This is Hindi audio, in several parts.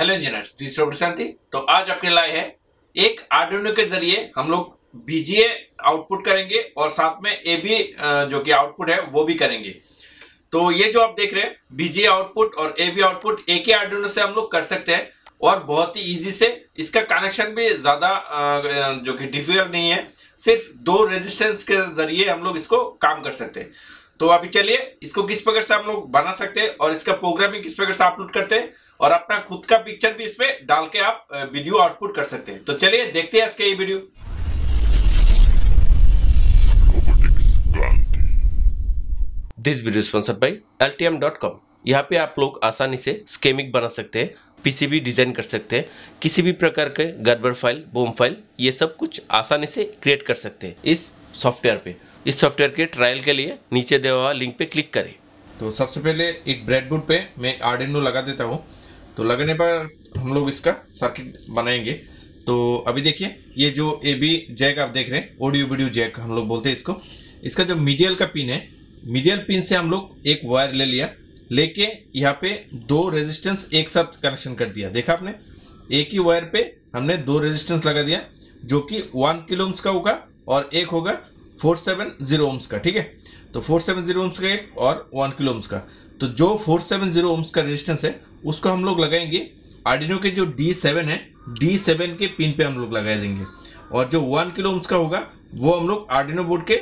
हेलो इंजीनियर्स तीसरा शांति तो आज आपके लाए हैं एक आर्डिनो के जरिए हम लोग बीजीए आउटपुट करेंगे और साथ में ए बी जो कि आउटपुट है वो भी करेंगे तो ये जो आप देख रहे हैं बीजीए आउटपुट और ए बी आउटपुट एक ही आर्डिनो से हम लोग कर सकते हैं और बहुत ही ईजी से इसका कनेक्शन भी ज़्यादा जो कि डिफिकल्ट नहीं है सिर्फ दो रेजिस्टेंस के जरिए हम लोग इसको काम कर सकते हैं तो अभी चलिए इसको किस प्रकार से हम लोग बना सकते हैं और इसका प्रोग्रामिंग किस प्रकार से अपलोड करते हैं और अपना खुद का पिक्चर भी इसमें डाल के आप वीडियो आउटपुट कर सकते हैं तो चलिए देखते हैं आज के ये video this video sponsored by L यहाँ पे आप लोग आसानी से स्केमिक बना सकते हैं पीसीबी डिजाइन कर सकते हैं किसी भी प्रकार के गड़बड़ फाइल बोम फाइल ये सब कुछ आसानी से क्रिएट कर सकते हैं इस सॉफ्टवेयर पे इस सॉफ्टवेयर के ट्रायल के लिए नीचे दिया हुआ लिंक पे क्लिक करें तो सबसे पहले एक ब्रेडबोर्ड पे मैं आर्डिनो लगा देता हूँ तो लगने पर हम लोग इसका सर्किट बनाएंगे तो अभी देखिए ये जो ए बी जैक आप देख रहे हैं ऑडियो वीडियो जैक हम लोग बोलते हैं इसको इसका जो मीडियल का पिन है मीडियल पिन से हम लोग एक वायर ले लिया लेके यहाँ पे दो रेजिस्टेंस एक साथ कनेक्शन कर दिया देखा आपने एक ही वायर पे हमने दो रेजिस्टेंस लगा दिया जो कि वन किलो ओम्स का होगा और एक होगा फोर सेवन जीरो ओम्स का ठीक है तो फोर सेवन जीरो ओम्स का एक और वन किलो ओम्स का तो जो फोर सेवन जीरो ओम्स का रेजिस्टेंस है उसको हम लोग लगाएंगे आर्डिनो के जो डी सेवन है डी सेवन के पिन पे हम लोग लगा देंगे और जो वन किलो ओम्स का होगा वो हम लोग आर्डिनो बोर्ड के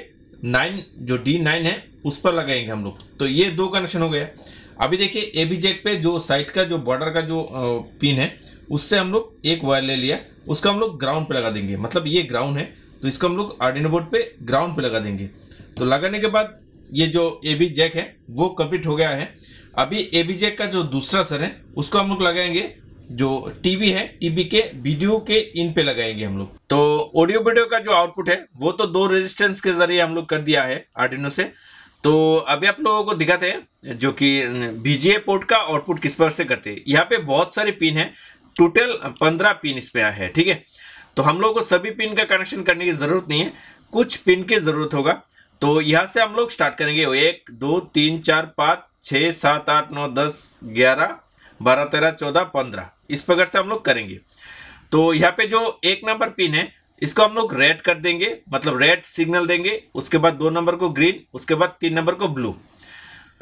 नाइन जो डी नाइन है उस पर लगाएंगे हम लोग तो ये दो कनेक्शन हो गया अभी देखिए ए बी जेक पे जो साइड का जो बॉर्डर का जो पिन है उससे हम लोग एक वायर ले लिया उसका हम लोग ग्राउंड पे लगा देंगे मतलब ये ग्राउंड है तो इसको हम लोग आर्डिनो बोर्ड पे ग्राउंड पे लगा देंगे तो लगाने के बाद ये जो ए बी जैक है वो कम्प्लीट हो गया है अभी ए बी जैक का जो दूसरा सर है उसको हम लोग लगाएंगे जो टीवी है टीवी के वीडियो के इन पे लगाएंगे हम लोग तो ऑडियो वीडियो का जो आउटपुट है वो तो दो रेजिस्टेंस के जरिए हम लोग कर दिया है आर्डिनो से तो अभी आप लोगों को दिखाते हैं जो कि बीजीए पोर्ट का आउटपुट किस पर से करते हैं यहाँ पे बहुत सारे पिन है टोटल पंद्रह पिन इस पे है ठीक है तो हम लोग को सभी पिन का कनेक्शन करने की जरूरत नहीं है कुछ पिन की जरूरत होगा तो यहाँ से हम लोग स्टार्ट करेंगे एक दो तीन चार पाँच छः सात आठ नौ दस ग्यारह बारह तेरह चौदह पंद्रह इस प्रकार से हम लोग करेंगे तो यहाँ पे जो एक नंबर पिन है इसको हम लोग रेड कर देंगे मतलब रेड सिग्नल देंगे उसके बाद दो नंबर को ग्रीन उसके बाद तीन नंबर को ब्लू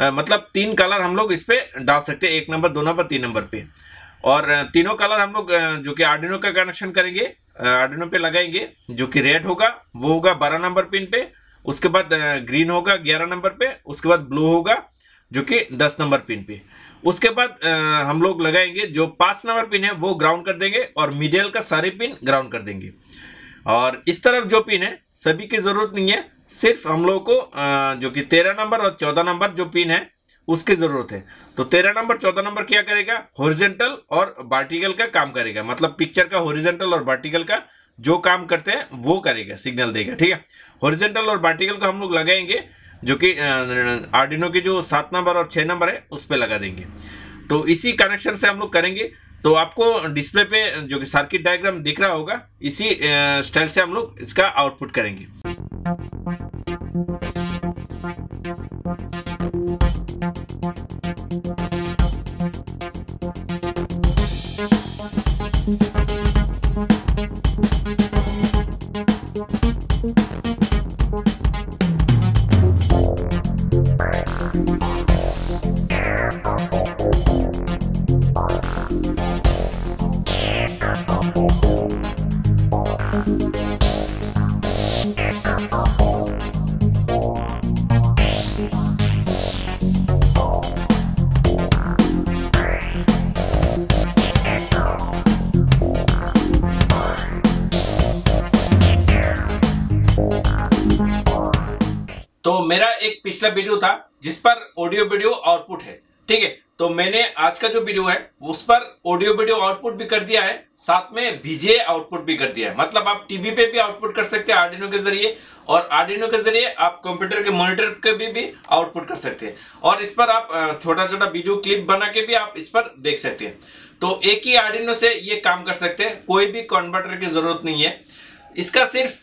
आ, मतलब तीन कलर हम लोग इस पर डाल सकते हैं एक नंबर दो नंबर तीन नंबर पे और तीनों कलर हम लोग जो कि आर्डिनो का कनेक्शन करेंगे आर्डिनो पे लगाएंगे जो कि रेड होगा वो होगा बारह नंबर पिन पे उसके बाद ग्रीन होगा ग्यारह नंबर पे उसके बाद ब्लू होगा जो कि दस नंबर पिन पे उसके बाद हम लोग लगाएंगे जो पांच नंबर पिन है वो ग्राउंड कर देंगे और मिडिल का सारे पिन ग्राउंड कर देंगे और इस तरफ जो पिन है सभी की ज़रूरत नहीं है सिर्फ हम लोग को जो कि तेरह नंबर और चौदह नंबर जो पिन है उसकी ज़रूरत है तो तेरह नंबर चौदह नंबर क्या करेगा हॉरिजेंटल और वर्टिकल का काम करेगा मतलब पिक्चर का हॉरिजेंटल और वर्टिकल का जो काम करते हैं वो करेगा सिग्नल देगा ठीक है हॉरिजेंटल और वर्टिकल को हम लोग लगाएंगे जो कि आर्डिनो के जो सात नंबर और छः नंबर है उस पर लगा देंगे तो इसी कनेक्शन से हम लोग करेंगे तो आपको डिस्प्ले पे जो कि सर्किट डायग्राम दिख रहा होगा इसी स्टाइल से हम लोग इसका आउटपुट करेंगे तो मेरा एक पिछला वीडियो था जिस पर ऑडियो वीडियो आउटपुट है ठीक है तो मैंने आज का जो वीडियो है उस पर ऑडियो वीडियो आउटपुट भी कर दिया है साथ में बीजे आउटपुट भी कर दिया है मतलब आप टीवी पे भी आउटपुट कर सकते हैं आर्डिनो के जरिए और आर्डिनो के जरिए आप कंप्यूटर के मॉनिटर के भी भी आउटपुट कर सकते हैं और इस पर आप छोटा छोटा वीडियो क्लिप बना के भी आप इस पर देख सकते हैं तो एक ही आर्डिनो से ये काम कर सकते हैं कोई भी कन्वर्टर की जरूरत नहीं है इसका सिर्फ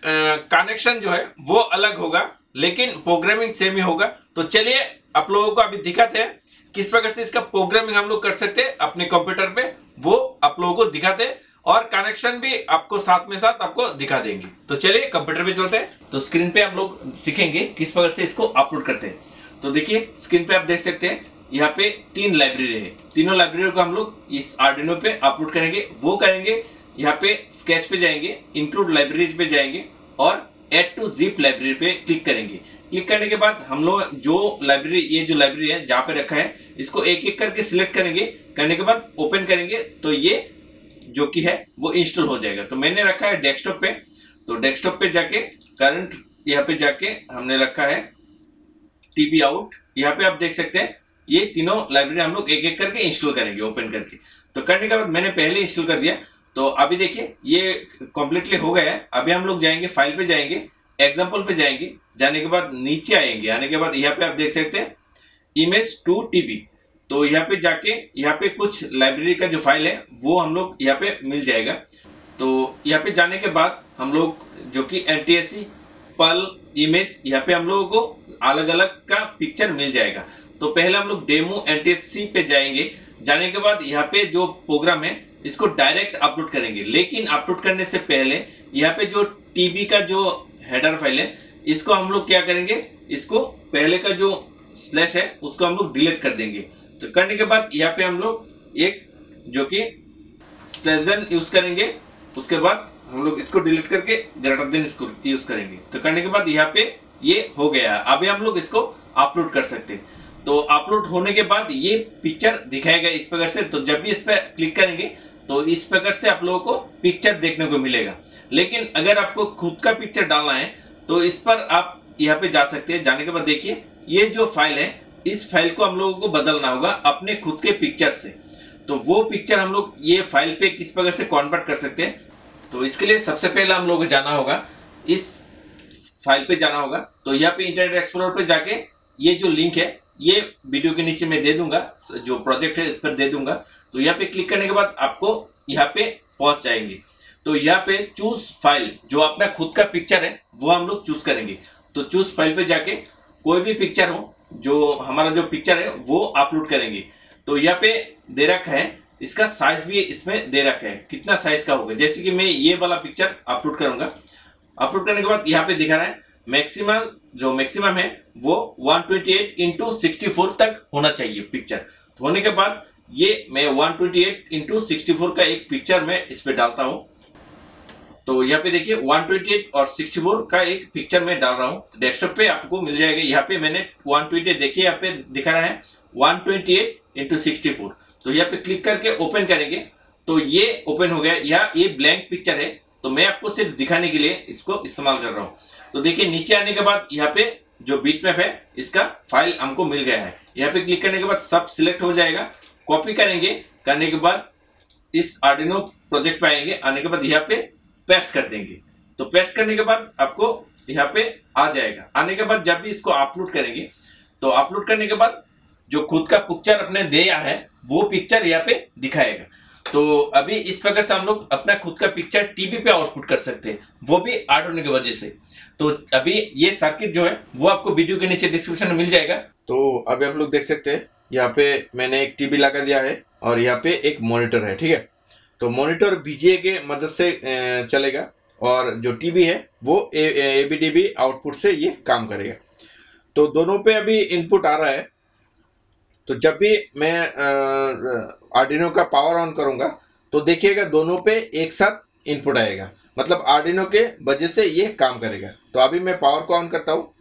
कनेक्शन जो है वो अलग होगा लेकिन प्रोग्रामिंग सेम ही होगा तो चलिए आप लोगों को अभी दिखाते हैं किस प्रकार से इसका प्रोग्रामिंग हम लोग कर सकते हैं अपने कंप्यूटर पे वो आप लोगों को दिखाते हैं और कनेक्शन भी आपको साथ में साथ आपको दिखा देंगे तो चलिए कंप्यूटर पे चलते हैं तो स्क्रीन पे हम लोग सीखेंगे किस प्रकार से इसको अपलोड करते हैं तो देखिए स्क्रीन पे आप देख सकते हैं यहाँ पे तीन लाइब्रेरी है तीनों लाइब्रेरी को हम लोग इस आर्डिनो पे अपलोड करेंगे वो करेंगे यहाँ पे स्केच पे जाएंगे इंक्लूड लाइब्रेरीज पे जाएंगे और एड टू जिप लाइब्रेरी पे क्लिक करेंगे क्लिक करने के बाद हम लोग जो लाइब्रेरी ये जो लाइब्रेरी है जहां पे रखा है इसको एक एक करके सिलेक्ट करेंगे करने के बाद ओपन करेंगे तो ये जो कि है वो इंस्टॉल हो जाएगा तो मैंने रखा है डेस्कटॉप पे तो डेस्कटॉप पे जाके करंट यहाँ पे जाके हमने रखा है टीबी आउट यहाँ पे आप देख सकते हैं ये तीनों लाइब्रेरी हम लोग एक एक करके इंस्टॉल करेंगे ओपन करके तो करने के बाद मैंने पहले इंस्टॉल कर दिया तो अभी देखिए ये कम्प्लीटली हो गया है अभी हम लोग जाएंगे फाइल पे जाएंगे एग्जाम्पल पे जाएंगे जाने के बाद नीचे आएंगे आने के बाद यहाँ पे आप देख सकते हैं इमेज टू टीबी तो यहाँ पे जाके यहाँ पे कुछ लाइब्रेरी का जो फाइल है वो हम लोग यहाँ पे मिल जाएगा तो यहाँ पे जाने के बाद हम लोग जो कि एन टी पल इमेज यहाँ पे हम लोगों को अलग अलग का पिक्चर मिल जाएगा तो पहले हम लोग डेमो एन पे जाएंगे जाने के बाद यहाँ पे जो प्रोग्राम है इसको डायरेक्ट अपलोड करेंगे लेकिन अपलोड करने से पहले यहाँ पे जो टीबी का जो हेडर फाइल है इसको हम लोग क्या करेंगे इसको पहले का जो स्लैश है उसको हम लोग डिलीट कर देंगे तो करने के बाद यहाँ पे हम लोग एक जो कि स्लैश यूज करेंगे उसके बाद हम लोग इसको डिलीट करके ग्रेटर देन इसको यूज करेंगे तो करने के बाद यहाँ पे ये हो गया है अभी हम लोग इसको अपलोड कर सकते हैं तो अपलोड होने के बाद ये पिक्चर दिखाएगा इस प्रकार से तो जब भी इस पर क्लिक करेंगे तो इस प्रकार से आप लोगों को पिक्चर देखने को मिलेगा लेकिन अगर आपको खुद का पिक्चर डालना है तो इस पर आप यहाँ पे जा सकते हैं जाने के बाद देखिए ये जो फाइल है इस फाइल को हम लोगों को बदलना होगा अपने खुद के पिक्चर से तो वो पिक्चर हम लोग ये फाइल पे किस प्रकार से कॉन्वर्ट कर सकते हैं तो इसके लिए सबसे पहले हम लोग को जाना होगा इस फाइल पे जाना होगा तो यहाँ पे इंटरनेट एक्सप्लोर पे जाके ये जो लिंक है ये वीडियो के नीचे मैं दे दूंगा जो प्रोजेक्ट है इस पर दे दूंगा तो यहाँ पे क्लिक करने के बाद आपको यहाँ पे पहुंच जाएंगे तो यहाँ पे चूज फाइल जो अपना खुद का पिक्चर है वो हम लोग चूज करेंगे तो चूज फाइल पे जाके कोई भी पिक्चर हो जो हमारा जो पिक्चर है वो अपलोड करेंगे तो यहाँ पे दे रखा है इसका साइज भी इसमें दे रखा है कितना साइज का होगा जैसे कि मैं ये वाला पिक्चर अपलोड करूंगा अपलोड करने के बाद यहाँ पे दिखा रहा है मैक्सिमम जो मैक्सिमम है वो 128 ट्वेंटी एट इंटू फोर तक होना चाहिए पिक्चर तो होने के बाद ये मैं 128 ट्वेंटी एट इंटू का एक पिक्चर में इस पर डालता हूँ तो यहाँ पे देखिए 128 और 64 का एक पिक्चर में डाल रहा हूँ तो डेस्कटॉप पे आपको मिल जाएगा यहाँ पे मैंने 128 देखिए यहाँ पे दिखा रहा है 128 ट्वेंटी एट तो यहाँ पे क्लिक करके ओपन करेंगे तो ये ओपन हो गया यहाँ ये ब्लैंक पिक्चर है तो मैं आपको सिर्फ दिखाने के लिए इसको इस्तेमाल कर रहा हूँ तो देखिये नीचे आने के बाद यहाँ पे जो बीट मैप है इसका फाइल हमको मिल गया है यहाँ पे क्लिक करने के बाद सब सिलेक्ट हो जाएगा कॉपी करेंगे करने के बाद इस आर्डिनो प्रोजेक्ट पे आएंगे आने के बाद यहाँ पे पेस्ट कर देंगे तो पेस्ट करने के बाद आपको यहाँ पे आ जाएगा आने के बाद जब भी इसको अपलोड करेंगे तो अपलोड करने के बाद जो खुद का पिक्चर अपने दिया है वो पिक्चर यहाँ पे दिखाएगा तो अभी इस प्रकार से हम लोग अपना खुद का पिक्चर टीवी पे आउटपुट कर सकते हैं वो भी आर्ट होने की वजह से तो अभी ये सर्किट जो है वो आपको वीडियो के नीचे डिस्क्रिप्शन में मिल जाएगा तो अभी आप लोग देख सकते हैं यहाँ पे मैंने एक टीवी लगा दिया है और यहाँ पे एक मॉनिटर है ठीक है तो मॉनिटर बीजे के मदद से चलेगा और जो टीवी है वो A B D B output से ये काम करेगा तो दोनों पे अभी इनपुट आ रहा है तो जब भी मैं आर्डिनो का पावर ऑन करूँगा तो देखिएगा दोनों पे एक साथ इनपुट आएगा मतलब आर्डिनो के वजह से ये काम करेगा तो अभी मैं पावर को ऑन करता हूँ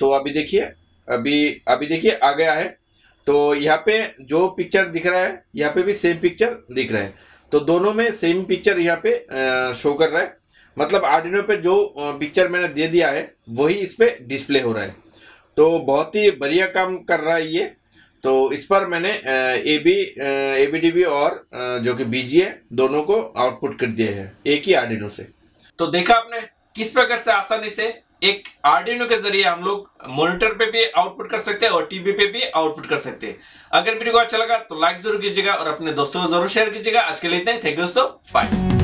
तो अभी देखिए अभी अभी देखिए आ गया है तो यहाँ पे जो पिक्चर दिख रहा है यहाँ पे भी सेम पिक्चर दिख रहा है तो दोनों में सेम पिक्चर यहाँ पे शो कर रहा है मतलब आर्डिनो पे जो पिक्चर मैंने दे दिया है वही इस पर डिस्प्ले हो रहा है तो बहुत ही बढ़िया काम कर रहा है ये तो इस पर मैंने A B A B D B और जो कि बी जी है दोनों को आउटपुट कर दिए हैं एक ही आर्डिनो से तो देखा आपने किस प्रकार से आसानी से एक आर्डिनो के जरिए हम लोग मोनिटर पे भी आउटपुट कर सकते हैं और टीवी पे भी आउटपुट कर सकते हैं अगर वीडियो को अच्छा लगा तो लाइक जरूर कीजिएगा और अपने दोस्तों को जरूर शेयर कीजिएगा आज के लिए इतना थैंक यू दोस्तों बाय